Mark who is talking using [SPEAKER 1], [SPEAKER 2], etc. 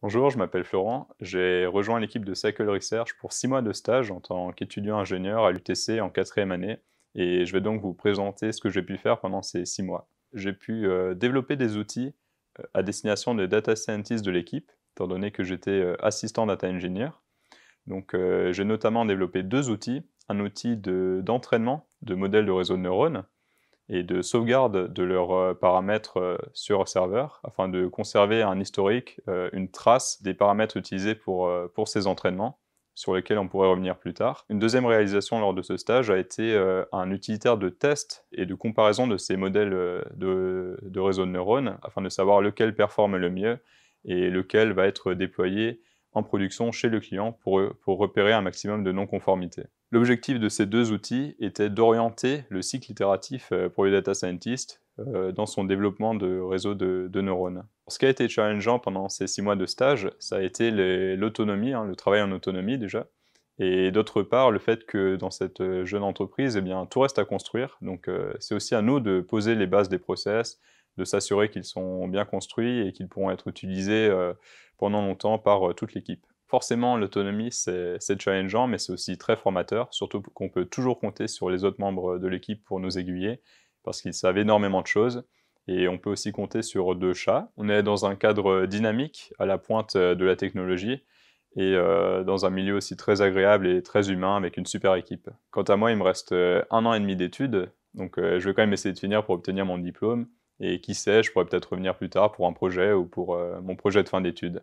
[SPEAKER 1] Bonjour, je m'appelle Florent. J'ai rejoint l'équipe de Cycle Research pour six mois de stage en tant qu'étudiant ingénieur à l'UTC en quatrième année et je vais donc vous présenter ce que j'ai pu faire pendant ces six mois. J'ai pu euh, développer des outils euh, à destination des data scientists de l'équipe, étant donné que j'étais euh, assistant data engineer. Donc j'ai notamment développé deux outils, un outil d'entraînement de, de modèles de réseau de neurones et de sauvegarde de leurs euh, paramètres euh, sur serveur afin de conserver un historique, euh, une trace des paramètres utilisés pour, ces entraînements sur lesquels on pourrait revenir plus tard. Une deuxième réalisation lors de ce stage a été un utilitaire de test et de comparaison de ces modèles de, de réseau de neurones afin de savoir lequel performe le mieux et lequel va être déployé en production chez le client euh, pour, repérer un maximum de non-conformités. L'objectif de ces deux outils était d'orienter le cycle itératif euh, pour les data scientists euh, dans son développement de réseaux de, neurones. Ce qui a été challengeant pendant ces six mois de stage, ça a été l'autonomie, hein, le travail en autonomie déjà, et d'autre part le fait que dans cette jeune entreprise, eh bien, tout reste à construire. Donc c'est aussi à nous de poser les bases des process, de s'assurer qu'ils sont bien construits et qu'ils pourront être utilisés euh, pendant longtemps par euh, toute l'équipe. Forcément, l'autonomie, c'est challengeant, mais c'est aussi très formateur, surtout qu'on peut toujours compter sur les autres membres de l'équipe pour nous aiguiller, parce qu'ils savent énormément de choses. Et on peut aussi compter sur deux chats. On est dans un cadre dynamique, à la pointe euh, de la technologie, et dans un milieu aussi très agréable et très humain avec une super équipe. Quant à moi, il me reste un an et demi d'études, donc je vais quand même essayer de finir pour obtenir mon diplôme. Et qui sait, je pourrais peut-être revenir plus tard pour un projet ou pour euh, mon projet de fin d'études.